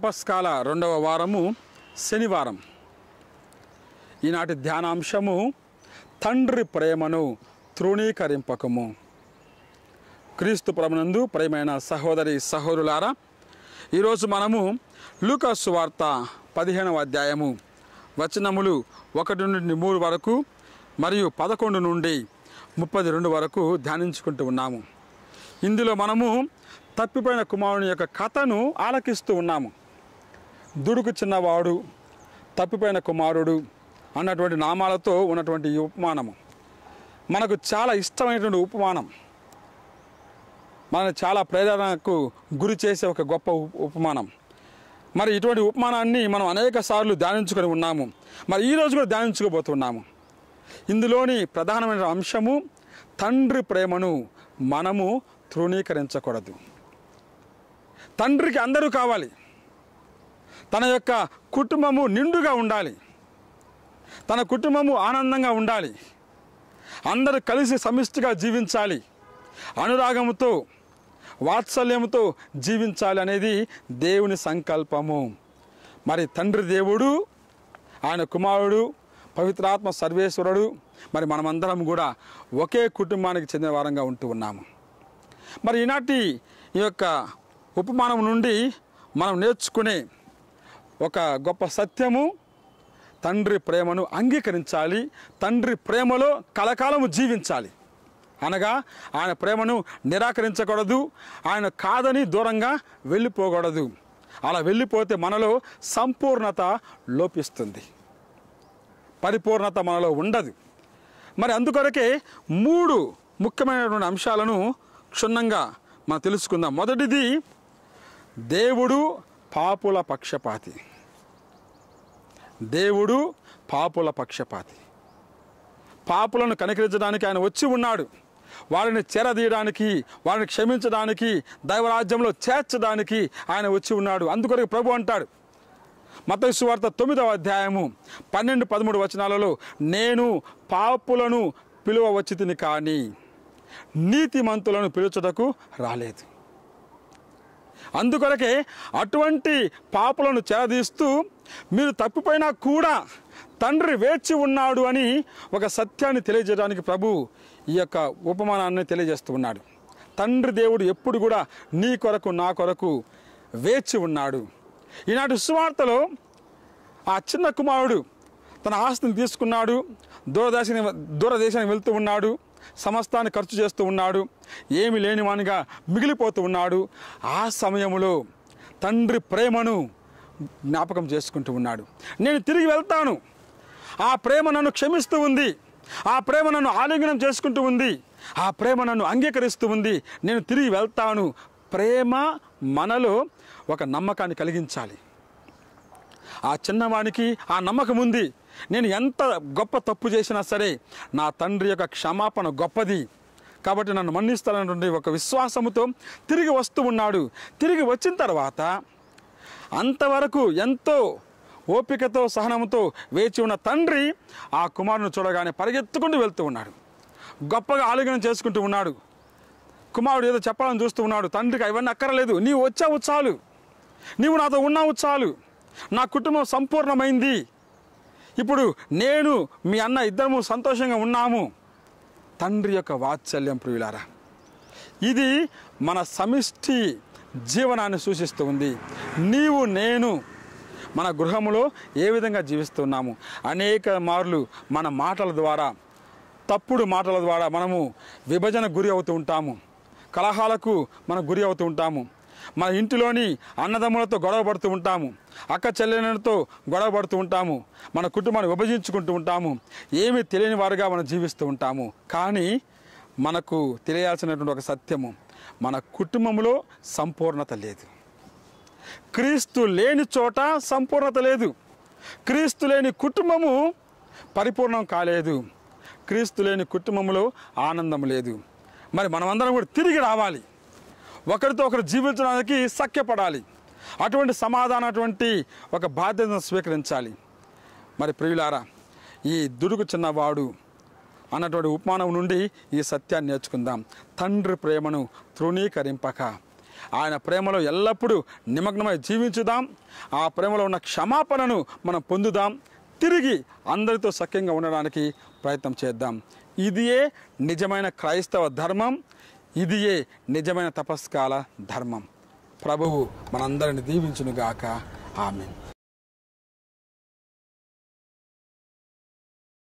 తపస్కాల రెండవ వారము శనివారం ఈనాటి ధ్యానాంశము తండ్రి ప్రేమను తృణీకరింపకము క్రీస్తు ప్రమనందు ప్రేమైన సహోదరి సహోదరులారా ఈరోజు మనము లూకాసు వార్త పదిహేనవ అధ్యాయము వచనములు ఒకటి నుండి మూడు వరకు మరియు పదకొండు నుండి ముప్పై రెండు వరకు ధ్యానించుకుంటూ ఉన్నాము ఇందులో మనము తప్పిపోయిన కుమారుని యొక్క కథను ఆలకిస్తూ ఉన్నాము దుడుకు చిన్నవాడు తప్పిపోయిన కుమారుడు అన్నటువంటి నామాలతో ఉన్నటువంటి ఈ ఉపమానము మనకు చాలా ఇష్టమైనటువంటి ఉపమానం మనకు చాలా ప్రేరణకు గురి చేసే ఒక గొప్ప ఉపమానం మరి ఇటువంటి ఉపమానాన్ని మనం అనేక సార్లు ధ్యానించుకొని ఉన్నాము మరి ఈరోజు కూడా ధ్యానించుకోబోతున్నాము ఇందులోని ప్రధానమైన అంశము తండ్రి ప్రేమను మనము తృణీకరించకూడదు తండ్రికి అందరూ కావాలి తన యొక్క కుటుంబము నిండుగా ఉండాలి తన కుటుంబము ఆనందంగా ఉండాలి అందరూ కలిసి సమిష్టిగా జీవించాలి అనురాగముతో వాత్సల్యముతో జీవించాలి అనేది దేవుని సంకల్పము మరి తండ్రి దేవుడు ఆయన కుమారుడు పవిత్రాత్మ సర్వేశ్వరుడు మరి మనమందరం కూడా ఒకే కుటుంబానికి చెందిన వారంగా ఉంటూ ఉన్నాము మరి ఈనాటి ఈ యొక్క ఉపమానం నుండి మనం నేర్చుకునే ఒక గొప్ప సత్యము తండ్రి ప్రేమను అంగీకరించాలి తండ్రి ప్రేమలో కలకాలము జీవించాలి అనగా ఆయన ప్రేమను నిరాకరించకూడదు ఆయన కాదని దూరంగా వెళ్ళిపోకూడదు అలా వెళ్ళిపోతే మనలో సంపూర్ణత లోపిస్తుంది పరిపూర్ణత మనలో ఉండదు మరి అందుకొరకే మూడు ముఖ్యమైనటువంటి అంశాలను క్షుణ్ణంగా మనం తెలుసుకుందాం మొదటిది దేవుడు పాపుల పక్షపాతి దేవుడు పాపుల పక్షపాతి పాపులను కనికరించడానికి ఆయన వచ్చి ఉన్నాడు వారిని చెరదీయడానికి వారిని క్షమించడానికి దైవరాజ్యంలో చేర్చడానికి ఆయన వచ్చి ఉన్నాడు అందుకొరకు ప్రభు అంటాడు మత విశ్వార్త తొమ్మిదవ అధ్యాయము పన్నెండు పదమూడు వచనాలలో నేను పాపులను పిలువ వచ్చితిని కానీ నీతిమంతులను పిలుచుటకు రాలేదు అందుకొరకే అటువంటి పాపలను చేరదీస్తూ మీరు తప్పిపోయినా కూడా తండ్రి వేచి ఉన్నాడు అని ఒక సత్యాన్ని తెలియజేయడానికి ప్రభు ఈ యొక్క ఉపమానాన్ని తెలియజేస్తూ ఉన్నాడు తండ్రి దేవుడు ఎప్పుడు కూడా నీ కొరకు నా కొరకు వేచి ఉన్నాడు ఈనాటి సువార్తలో ఆ చిన్న కుమారుడు తన ఆస్తిని తీసుకున్నాడు దూరదేశానికి దూరదేశానికి వెళ్తూ ఉన్నాడు సమస్తాన్ని ఖర్చు చేస్తూ ఉన్నాడు ఏమి లేనివానిగా మిగిలిపోతూ ఉన్నాడు ఆ సమయంలో తండ్రి ప్రేమను జ్ఞాపకం చేసుకుంటూ ఉన్నాడు నేను తిరిగి వెళ్తాను ఆ ప్రేమ నన్ను క్షమిస్తూ ఉంది ఆ ప్రేమ నన్ను ఆలింగనం చేసుకుంటూ ఉంది ఆ ప్రేమ నన్ను అంగీకరిస్తూ ఉంది నేను తిరిగి వెళ్తాను ప్రేమ మనలో ఒక నమ్మకాన్ని కలిగించాలి ఆ చిన్నవానికి ఆ నమ్మకం ఉంది నేను ఎంత గొప్ప తప్పు చేసినా సరే నా తండ్రి యొక్క క్షమాపణ గొప్పది కాబట్టి నన్ను మన్నిస్తానటువంటి ఒక విశ్వాసముతో తిరిగి వస్తూ ఉన్నాడు తిరిగి వచ్చిన తర్వాత అంతవరకు ఎంతో ఓపికతో సహనంతో వేచి ఉన్న తండ్రి ఆ కుమారుని చూడగానే పరిగెత్తుకుంటూ వెళ్తూ ఉన్నాడు గొప్పగా ఆలోచన చేసుకుంటూ ఉన్నాడు కుమారుడు ఏదో చెప్పాలని చూస్తూ ఉన్నాడు తండ్రికి అవన్నీ అక్కరలేదు నీవు వచ్చావు చాలు నీవు నాతో ఉన్నావు చాలు నా కుటుంబం సంపూర్ణమైంది ఇప్పుడు నేను మీ అన్న ఇద్దరము సంతోషంగా ఉన్నాము తండ్రి యొక్క వాత్సల్యం ప్రియులారా ఇది మన సమిష్టి జీవనాన్ని సూచిస్తూ ఉంది నీవు నేను మన గృహములో ఏ విధంగా జీవిస్తున్నాము అనేక మార్లు మన మాటల ద్వారా తప్పుడు మాటల ద్వారా మనము విభజన గురి అవుతూ ఉంటాము కలహాలకు మనం గురి అవుతూ ఉంటాము మన ఇంటిలోని అన్నదమ్ములతో గొడవ పడుతూ ఉంటాము అక్క చెల్లెలతో గొడవ పడుతూ ఉంటాము మన కుటుంబాన్ని విభజించుకుంటూ ఉంటాము ఏమీ తెలియని వారుగా మనం జీవిస్తూ ఉంటాము కానీ మనకు తెలియాల్సినటువంటి ఒక సత్యము మన కుటుంబంలో సంపూర్ణత లేదు క్రీస్తు లేని చోట సంపూర్ణత లేదు క్రీస్తు లేని కుటుంబము పరిపూర్ణం కాలేదు క్రీస్తు లేని కుటుంబంలో ఆనందం లేదు మరి మనమందరం కూడా తిరిగి రావాలి ఒకరితో ఒకరు జీవించడానికి సఖ్యపడాలి అటువంటి అటువంటి ఒక బాధ్యతను స్వీకరించాలి మరి ప్రియులారా ఈ దుడుగు చిన్నవాడు అన్నటువంటి ఉపమానం నుండి ఈ సత్యాన్ని నేర్చుకుందాం తండ్రి ప్రేమను తృణీకరింపక ఆయన ప్రేమలో ఎల్లప్పుడూ నిమగ్నమై జీవించుదాం ఆ ప్రేమలో ఉన్న క్షమాపణను మనం పొందుదాం తిరిగి అందరితో సఖ్యంగా ఉండడానికి ప్రయత్నం చేద్దాం ఇదియే నిజమైన క్రైస్తవ ధర్మం ఇదియే నిజమైన తపస్కాల ధర్మం ప్రభువు మనందరిని దీవించునుగాక ఆమెను